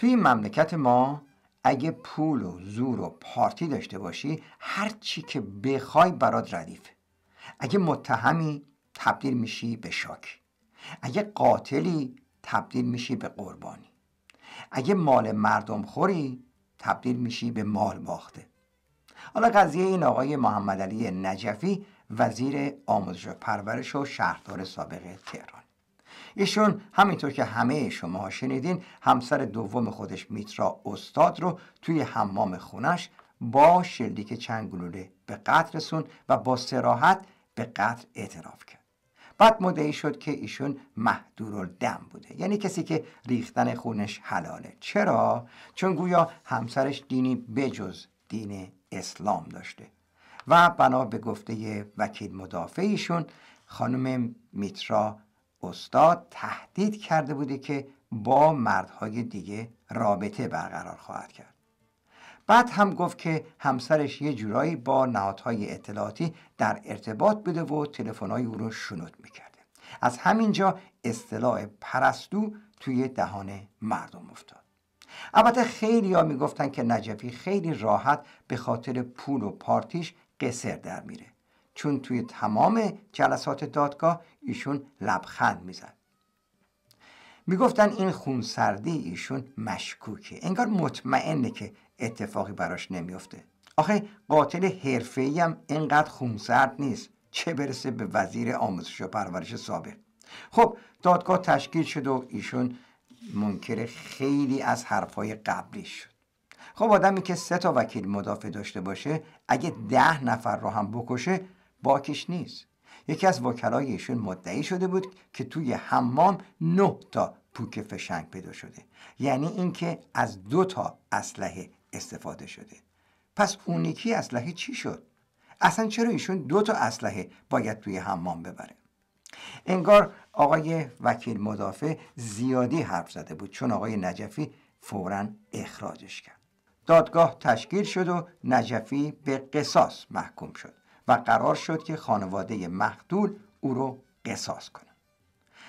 توی این مملکت ما اگه پول و زور و پارتی داشته باشی هر چی که بخوای برات ردیفه اگه متهمی تبدیل میشی به شاک اگه قاتلی تبدیل میشی به قربانی اگه مال مردم خوری تبدیل میشی به مال باخته حالا قضیه این آقای محمد علی نجفی وزیر آموزش و پرورش و شهردار سابق تهران ایشون همینطور که همه شما شنیدین همسر دوم خودش میترا استاد رو توی حمام خونش با شلیک چند گلوله به قتل رسون و با سراحت به قتل اعتراف کرد بعد مدعی شد که ایشون دم بوده یعنی کسی که ریختن خونش حلاله چرا چون گویا همسرش دینی بجز دین اسلام داشته و بنا به گفته وکیل ایشون خانم میترا استاد تهدید کرده بوده که با مردهای دیگه رابطه برقرار خواهد کرد بعد هم گفت که همسرش یه جورایی با نهادهای اطلاعاتی در ارتباط بوده و تلفن‌های او رو شنود میکرده از همینجا اصطلاح پرستو توی دهان مردم افتاد البته خیلی ها میگفتن که نجفی خیلی راحت به خاطر پول و پارتیش قصر در میره چون توی تمام جلسات دادگاه ایشون لبخند میزد میگفتن این خونسردی ایشون مشکوکه انگار مطمئنه که اتفاقی براش نمیفته آخه قاتل حرفه‌ای هم اینقدر خونسرد نیست چه برسه به وزیر آموزش و پرورش سابق خب دادگاه تشکیل شد و ایشون منکر خیلی از حرفای قبلی شد خب آدمی که سه تا وکیل مدافع داشته باشه اگه ده نفر رو هم بکشه باکش نیست یکی از وکلای ایشون مدعی شده بود که توی حمام نه تا پوک فشنگ پیدا شده یعنی اینکه از دو تا اسلحه استفاده شده پس اونیکی اسلحه چی شد اصلا چرا ایشون دو تا اسلحه باید توی حمام ببره انگار آقای وکیل مدافع زیادی حرف زده بود چون آقای نجفی فورا اخراجش کرد دادگاه تشکیل شد و نجفی به قصاص محکوم شد و قرار شد که خانواده مقتول او رو قصاص کنه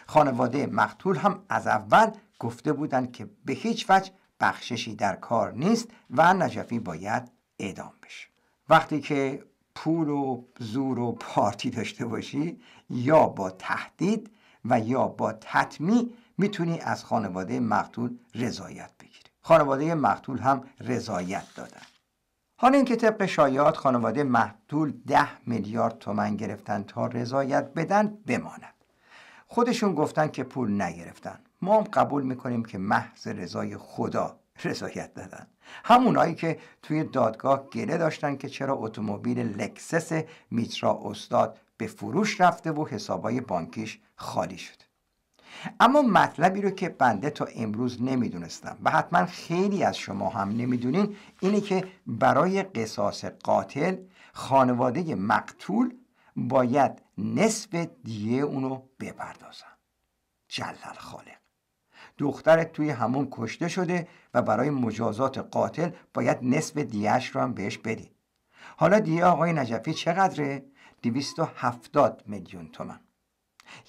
خانواده مقتول هم از اول گفته بودند که به هیچ وجه بخششی در کار نیست و نجفی باید اعدام بشه وقتی که پول و زور و پارتی داشته باشی یا با تهدید و یا با تطمی میتونی از خانواده مقتول رضایت بگیری خانواده مقتول هم رضایت دادند حال اینکه طبق شایعات خانواده محدول ده میلیارد تومن گرفتن تا رضایت بدن بماند خودشون گفتن که پول نگرفتن ما هم قبول میکنیم که محض رضای خدا رضایت دادن همونایی که توی دادگاه گله داشتن که چرا اتومبیل لکسس میترا استاد به فروش رفته و حسابای بانکیش خالی شده اما مطلبی رو که بنده تا امروز نمیدونستم و حتما خیلی از شما هم نمیدونین اینه که برای قصاص قاتل خانواده مقتول باید نصف دیه اونو بپردازن جلل خالق دخترت توی همون کشته شده و برای مجازات قاتل باید نصف دیهش رو هم بهش بدی حالا دیه آقای نجفی چقدره؟ 270 میلیون تومن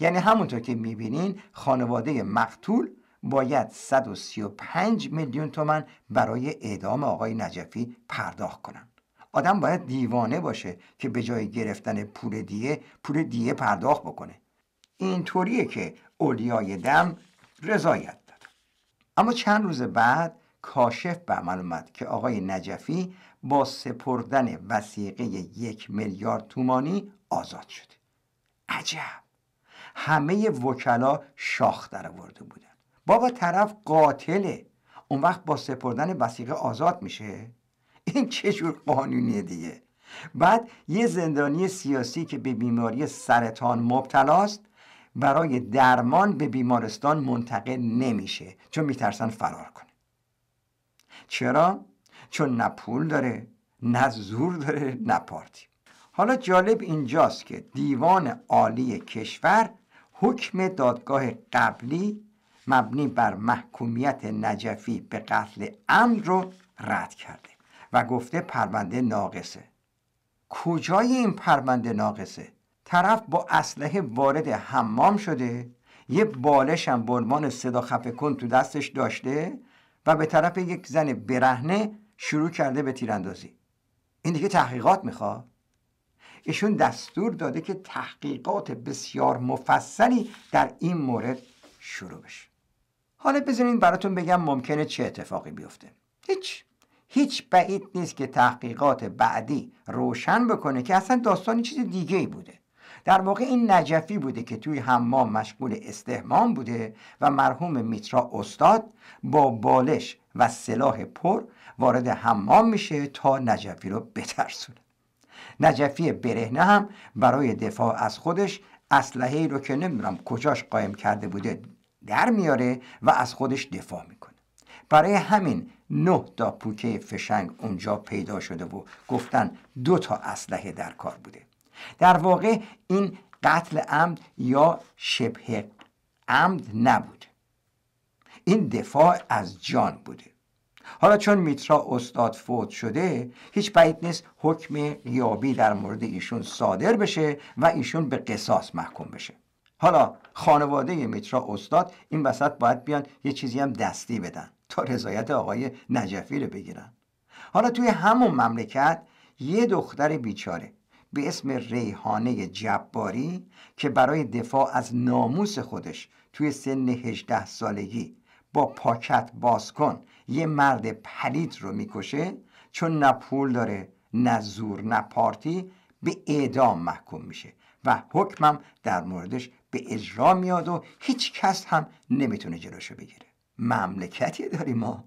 یعنی همونطور که میبینین خانواده مقتول باید 135 میلیون تومن برای اعدام آقای نجفی پرداخت کنن آدم باید دیوانه باشه که به جای گرفتن پول دیه پول دیه پرداخت بکنه اینطوریه که اولیای دم رضایت داد اما چند روز بعد کاشف به عمل اومد که آقای نجفی با سپردن وسیقه یک میلیارد تومانی آزاد شد عجب همه وکلا شاخ در آورده بودن بابا طرف قاتله اون وقت با سپردن وسیقه آزاد میشه این چه جور قانونیه دیگه بعد یه زندانی سیاسی که به بیماری سرطان مبتلاست برای درمان به بیمارستان منتقل نمیشه چون میترسن فرار کنه چرا؟ چون نه پول داره نه زور داره نه پارتی حالا جالب اینجاست که دیوان عالی کشور حکم دادگاه قبلی مبنی بر محکومیت نجفی به قتل امر رو رد کرده و گفته پرونده ناقصه کجای این پرونده ناقصه طرف با اسلحه وارد حمام شده یه بالش هم برمان صدا خفه کن تو دستش داشته و به طرف یک زن برهنه شروع کرده به تیراندازی این دیگه تحقیقات میخواد ایشون دستور داده که تحقیقات بسیار مفصلی در این مورد شروع بشه حالا بذارین براتون بگم ممکنه چه اتفاقی بیفته هیچ هیچ بعید نیست که تحقیقات بعدی روشن بکنه که اصلا داستانی چیز دیگه ای بوده در واقع این نجفی بوده که توی حمام مشغول استهمام بوده و مرحوم میترا استاد با بالش و سلاح پر وارد حمام میشه تا نجفی رو بترسونه نجفی برهنه هم برای دفاع از خودش اسلحه ای رو که نمیدونم کجاش قایم کرده بوده در میاره و از خودش دفاع میکنه برای همین نه تا پوکه فشنگ اونجا پیدا شده و گفتن دو تا اسلحه در کار بوده در واقع این قتل عمد یا شبه عمد نبود این دفاع از جان بوده حالا چون میترا استاد فوت شده هیچ بعید نیست حکم قیابی در مورد ایشون صادر بشه و ایشون به قصاص محکوم بشه حالا خانواده میترا استاد این وسط باید بیان یه چیزی هم دستی بدن تا رضایت آقای نجفی رو بگیرن حالا توی همون مملکت یه دختر بیچاره به اسم ریحانه جباری که برای دفاع از ناموس خودش توی سن 18 سالگی با پاکت باز کن یه مرد پلید رو میکشه چون نه پول داره نه زور نه پارتی به اعدام محکوم میشه و حکمم در موردش به اجرا میاد و هیچ کس هم نمیتونه جلوشو بگیره مملکتی داریم ما